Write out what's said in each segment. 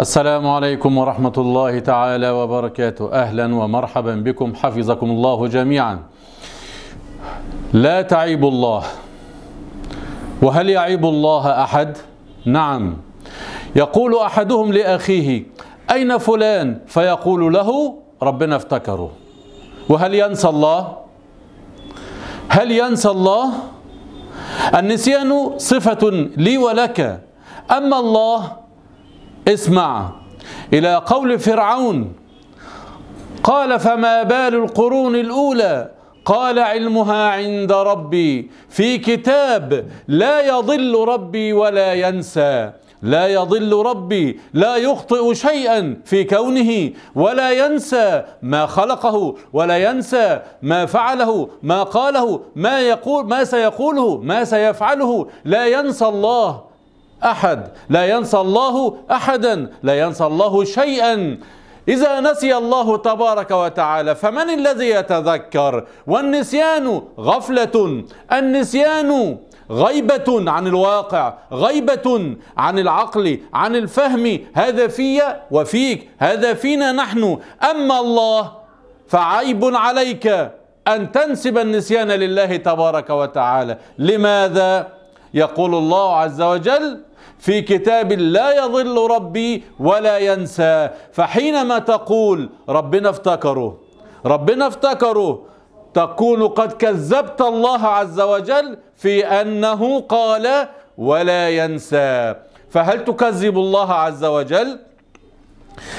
السلام عليكم ورحمة الله تعالى وبركاته أهلا ومرحبا بكم حفظكم الله جميعا لا تعيب الله وهل يعيب الله أحد؟ نعم يقول أحدهم لأخيه أين فلان؟ فيقول له ربنا افتكره وهل ينسى الله؟ هل ينسى الله؟ النسيان صفة لي ولك أما الله اسمع إلى قول فرعون قال فما بال القرون الأولى قال علمها عند ربي في كتاب لا يضل ربي ولا ينسى لا يضل ربي لا يخطئ شيئا في كونه ولا ينسى ما خلقه ولا ينسى ما فعله ما قاله ما يقول ما سيقوله ما سيفعله لا ينسى الله أحد لا ينسى الله أحدا لا ينسى الله شيئا إذا نسي الله تبارك وتعالى فمن الذي يتذكر والنسيان غفلة النسيان غيبة عن الواقع غيبة عن العقل عن الفهم هذا في وفيك هذا فينا نحن أما الله فعيب عليك أن تنسب النسيان لله تبارك وتعالى لماذا؟ يقول الله عز وجل في كتاب لا يضل ربي ولا ينسى فحينما تقول ربنا افتكره ربنا افتكره تكون قد كذبت الله عز وجل في أنه قال ولا ينسى فهل تكذب الله عز وجل؟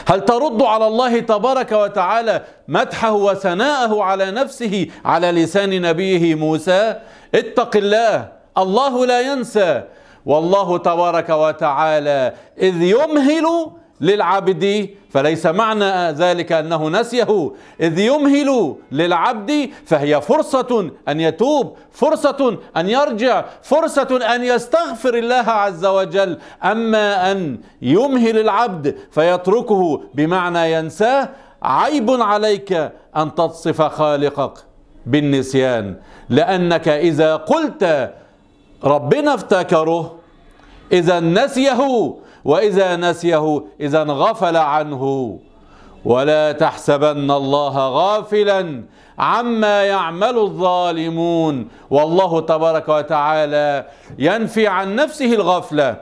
هل ترد على الله تبارك وتعالى مدحه وثناءه على نفسه على لسان نبيه موسى اتق الله الله لا ينسى والله تبارك وتعالى إذ يمهل للعبد فليس معنى ذلك أنه نسيه إذ يمهل للعبد فهي فرصة أن يتوب فرصة أن يرجع فرصة أن يستغفر الله عز وجل أما أن يمهل العبد فيتركه بمعنى ينساه عيب عليك أن تصف خالقك بالنسيان لأنك إذا قلت ربنا افتكره إذا نسيه وإذا نسيه إذا غفل عنه ولا تحسبن الله غافلا عما يعمل الظالمون والله تبارك وتعالى ينفي عن نفسه الغفله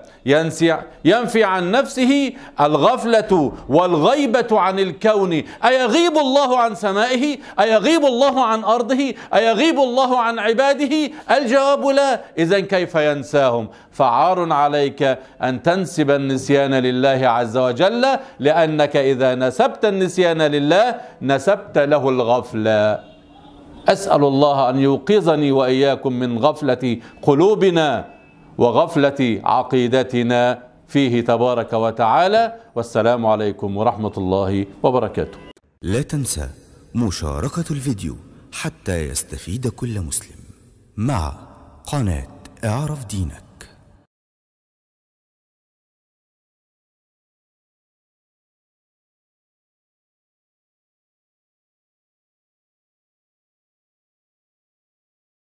ينفي عن نفسه الغفله والغيبه عن الكون ايغيب الله عن سمائه ايغيب الله عن ارضه ايغيب الله عن عباده الجواب لا اذا كيف ينساهم فعار عليك ان تنسب النسيان لله عز وجل لانك اذا نسبت النسيان لله نسبت له الغفلة أسأل الله أن يوقظني وإياكم من غفلة قلوبنا وغفلة عقيدتنا فيه تبارك وتعالى والسلام عليكم ورحمة الله وبركاته لا تنسى مشاركة الفيديو حتى يستفيد كل مسلم مع قناة اعرف دينك